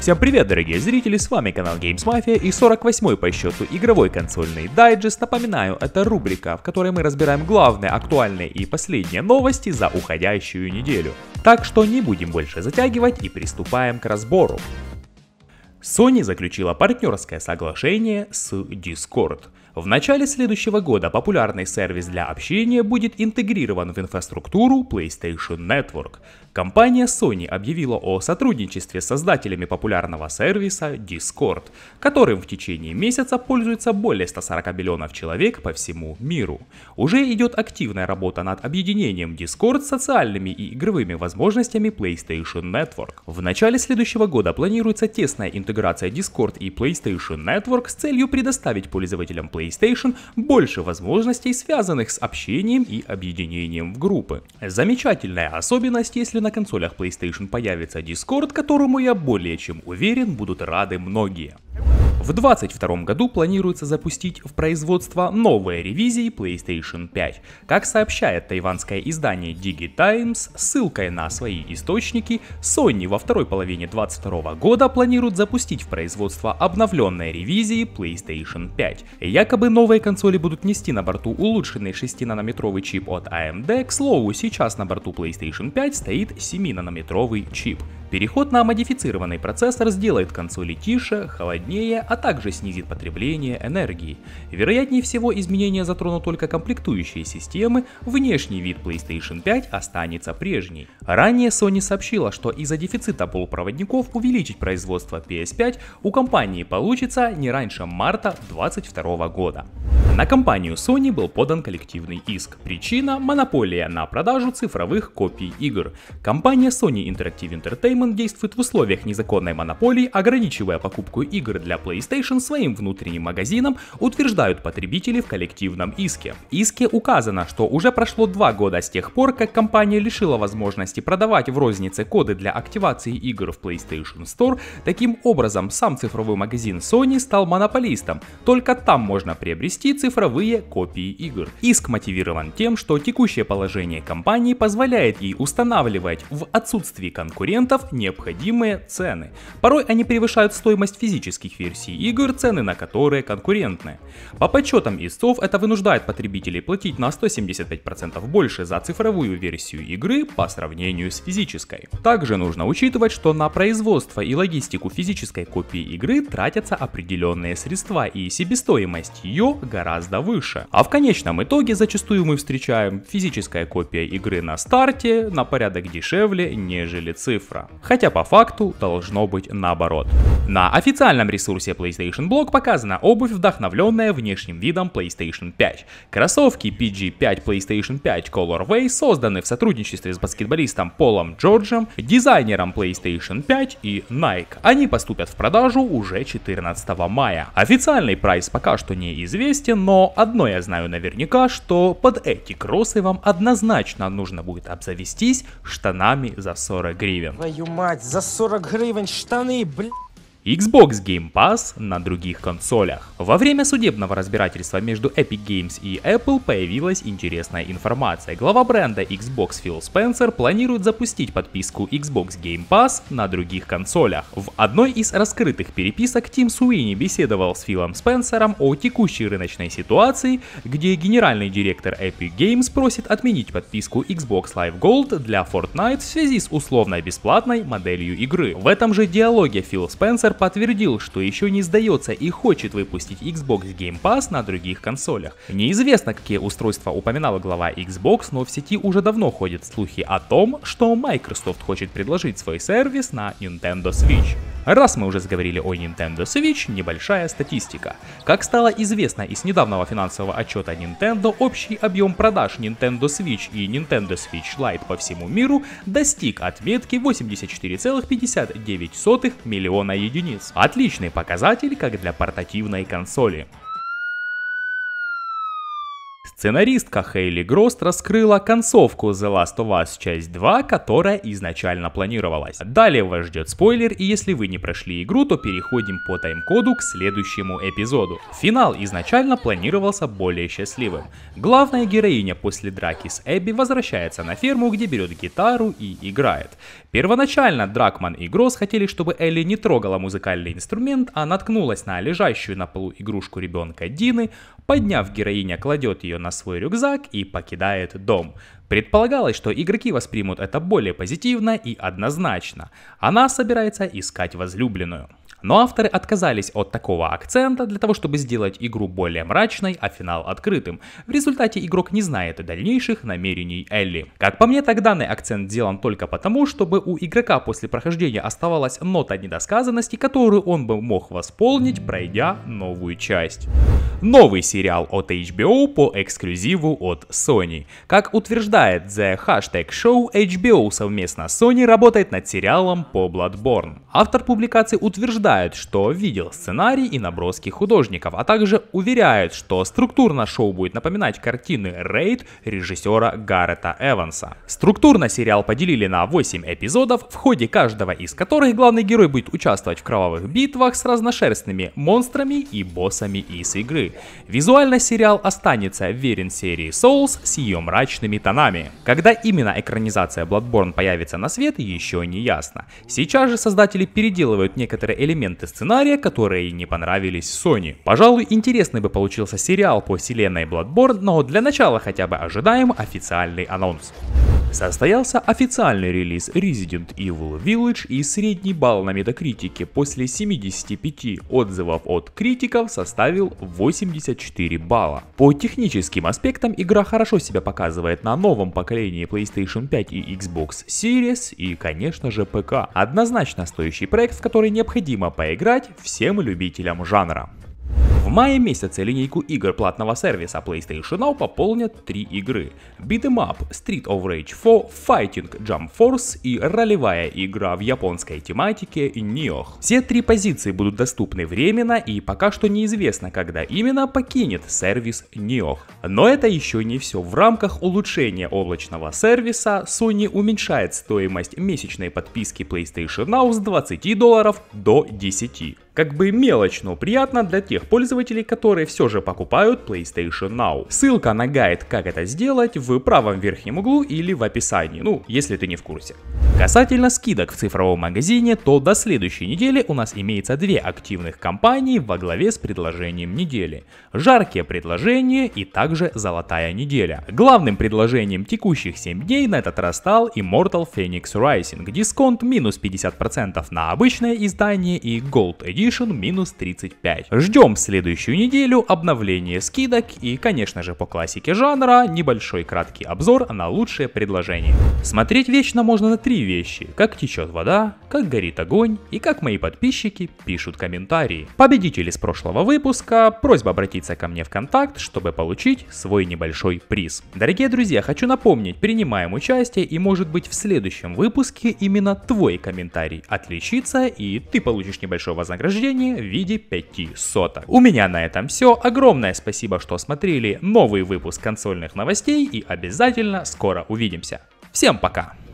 Всем привет, дорогие зрители, с вами канал Games Mafia и 48 по счету игровой консольный дайджест. Напоминаю, это рубрика, в которой мы разбираем главные, актуальные и последние новости за уходящую неделю. Так что не будем больше затягивать и приступаем к разбору. Sony заключила партнерское соглашение с Discord. В начале следующего года популярный сервис для общения будет интегрирован в инфраструктуру PlayStation Network. Компания Sony объявила о сотрудничестве с создателями популярного сервиса Discord, которым в течение месяца пользуется более 140 миллионов человек по всему миру. Уже идет активная работа над объединением Discord с социальными и игровыми возможностями PlayStation Network. В начале следующего года планируется тесная интеграция Discord и PlayStation Network с целью предоставить пользователям PlayStation больше возможностей, связанных с общением и объединением в группы. Замечательная особенность, если если на консолях PlayStation появится Discord, которому я более чем уверен будут рады многие. В 2022 году планируется запустить в производство новые ревизии PlayStation 5. Как сообщает тайванское издание DigiTimes, ссылкой на свои источники, Sony во второй половине 2022 года планирует запустить в производство обновленной ревизии PlayStation 5. Якобы новые консоли будут нести на борту улучшенный 6-нанометровый чип от AMD, к слову, сейчас на борту PlayStation 5 стоит 7-нанометровый чип. Переход на модифицированный процессор сделает консоли тише, холоднее, а также снизит потребление энергии. Вероятнее всего изменения затронут только комплектующие системы, внешний вид PlayStation 5 останется прежний. Ранее Sony сообщила, что из-за дефицита полупроводников увеличить производство PS5 у компании получится не раньше марта 2022 года. На компанию Sony был подан коллективный иск. Причина – монополия на продажу цифровых копий игр. Компания Sony Interactive Entertainment действует в условиях незаконной монополии, ограничивая покупку игр для PlayStation PlayStation своим внутренним магазином, утверждают потребители в коллективном иске. В иске указано, что уже прошло два года с тех пор, как компания лишила возможности продавать в рознице коды для активации игр в PlayStation Store, таким образом сам цифровой магазин Sony стал монополистом, только там можно приобрести цифровые копии игр. Иск мотивирован тем, что текущее положение компании позволяет ей устанавливать в отсутствии конкурентов необходимые цены. Порой они превышают стоимость физических версий версий игр, цены на которые конкурентны. По подсчетам истцов, это вынуждает потребителей платить на 175% больше за цифровую версию игры по сравнению с физической. Также нужно учитывать, что на производство и логистику физической копии игры тратятся определенные средства и себестоимость ее гораздо выше. А в конечном итоге зачастую мы встречаем физическая копия игры на старте на порядок дешевле, нежели цифра. Хотя по факту должно быть наоборот. На официальном ресурсе PlayStation Blog показана обувь, вдохновленная внешним видом PlayStation 5. Кроссовки PG5 PlayStation 5 Colorway созданы в сотрудничестве с баскетболистом Полом Джорджем, дизайнером PlayStation 5 и Nike. Они поступят в продажу уже 14 мая. Официальный прайс пока что неизвестен, но одно я знаю наверняка, что под эти кроссы вам однозначно нужно будет обзавестись штанами за 40 гривен. Твою мать, за 40 гривен штаны, блядь! Xbox Game Pass на других консолях. Во время судебного разбирательства между Epic Games и Apple появилась интересная информация. Глава бренда Xbox Фил Спенсер планирует запустить подписку Xbox Game Pass на других консолях. В одной из раскрытых переписок Тим Суини беседовал с Филом Спенсером о текущей рыночной ситуации, где генеральный директор Epic Games просит отменить подписку Xbox Live Gold для Fortnite в связи с условно-бесплатной моделью игры. В этом же диалоге Фил Спенсер Rockstar подтвердил, что еще не сдается и хочет выпустить Xbox Game Pass на других консолях. Неизвестно, какие устройства упоминала глава Xbox, но в сети уже давно ходят слухи о том, что Microsoft хочет предложить свой сервис на Nintendo Switch. Раз мы уже заговорили о Nintendo Switch, небольшая статистика. Как стало известно из недавнего финансового отчета Nintendo, общий объем продаж Nintendo Switch и Nintendo Switch Lite по всему миру достиг отметки 84,59 миллиона единиц единиц. Отличный показатель как для портативной консоли. Сценаристка Хейли Грост раскрыла концовку The Last of Us часть 2, которая изначально планировалась. Далее вас ждет спойлер, и если вы не прошли игру, то переходим по тайм-коду к следующему эпизоду. Финал изначально планировался более счастливым. Главная героиня после драки с Эбби возвращается на ферму, где берет гитару и играет. Первоначально Дракман и Гроз хотели, чтобы Элли не трогала музыкальный инструмент, а наткнулась на лежащую на полу игрушку ребенка Дины. Подняв, героиня кладет ее на на свой рюкзак и покидает дом. Предполагалось, что игроки воспримут это более позитивно и однозначно. Она собирается искать возлюбленную. Но авторы отказались от такого акцента для того, чтобы сделать игру более мрачной, а финал открытым. В результате игрок не знает дальнейших намерений Элли. Как по мне, так данный акцент сделан только потому, чтобы у игрока после прохождения оставалась нота недосказанности, которую он бы мог восполнить, пройдя новую часть новый сериал от HBO по эксклюзиву от Sony. Как утверждает The Hashtag Show, HBO совместно с Sony работает над сериалом по Bloodborne. Автор публикации утверждает, что видел сценарий и наброски художников, а также уверяет, что структурно шоу будет напоминать картины Рейд режиссера Гаррета Эванса. Структурно сериал поделили на 8 эпизодов, в ходе каждого из которых главный герой будет участвовать в кровавых битвах с разношерстными монстрами и боссами из игры. Визуально сериал останется верен серии Souls с ее мрачными тонами. Когда именно экранизация Bloodborne появится на свет, еще не ясно. Сейчас же создатели переделывают некоторые элементы сценария, которые не понравились Sony. Пожалуй, интересный бы получился сериал по вселенной Bloodborne, но для начала хотя бы ожидаем официальный анонс. Состоялся официальный релиз Resident Evil Village и средний балл на метакритике после 75 отзывов от критиков составил 84 балла. По техническим аспектам игра хорошо себя показывает на новом поколении PlayStation 5 и Xbox Series и, конечно же, ПК. Однозначно стоящий проект, в который необходимо поиграть всем любителям жанра. В мае месяце линейку игр платного сервиса PlayStation Now пополнят три игры. Beat'em Up, Street of Rage 4, Fighting Jump Force и ролевая игра в японской тематике Nioh. Все три позиции будут доступны временно и пока что неизвестно, когда именно покинет сервис Nioh. Но это еще не все. В рамках улучшения облачного сервиса Sony уменьшает стоимость месячной подписки PlayStation Now с 20 долларов до 10. Как бы мелочь, но приятно для тех пользователей, которые все же покупают PlayStation Now. Ссылка на гайд, как это сделать, в правом верхнем углу или в описании, ну, если ты не в курсе. Касательно скидок в цифровом магазине, то до следующей недели у нас имеется две активных компании во главе с предложением недели. Жаркие предложения и также золотая неделя. Главным предложением текущих 7 дней на этот раз стал Immortal Phoenix Rising. Дисконт минус 50% на обычное издание и Gold Edition Edition минус 35. Ждем следующую неделю обновление скидок и, конечно же, по классике жанра, небольшой краткий обзор на лучшее предложение Смотреть вечно можно на три вещи. Как течет вода, как горит огонь и как мои подписчики пишут комментарии. победители с прошлого выпуска, просьба обратиться ко мне в контакт, чтобы получить свой небольшой приз. Дорогие друзья, хочу напомнить, принимаем участие и может быть в следующем выпуске именно твой комментарий отличится и ты получишь небольшое вознаграждение вознаграждение в виде 5 соток. У меня на этом все. Огромное спасибо, что смотрели новый выпуск консольных новостей и обязательно скоро увидимся. Всем пока!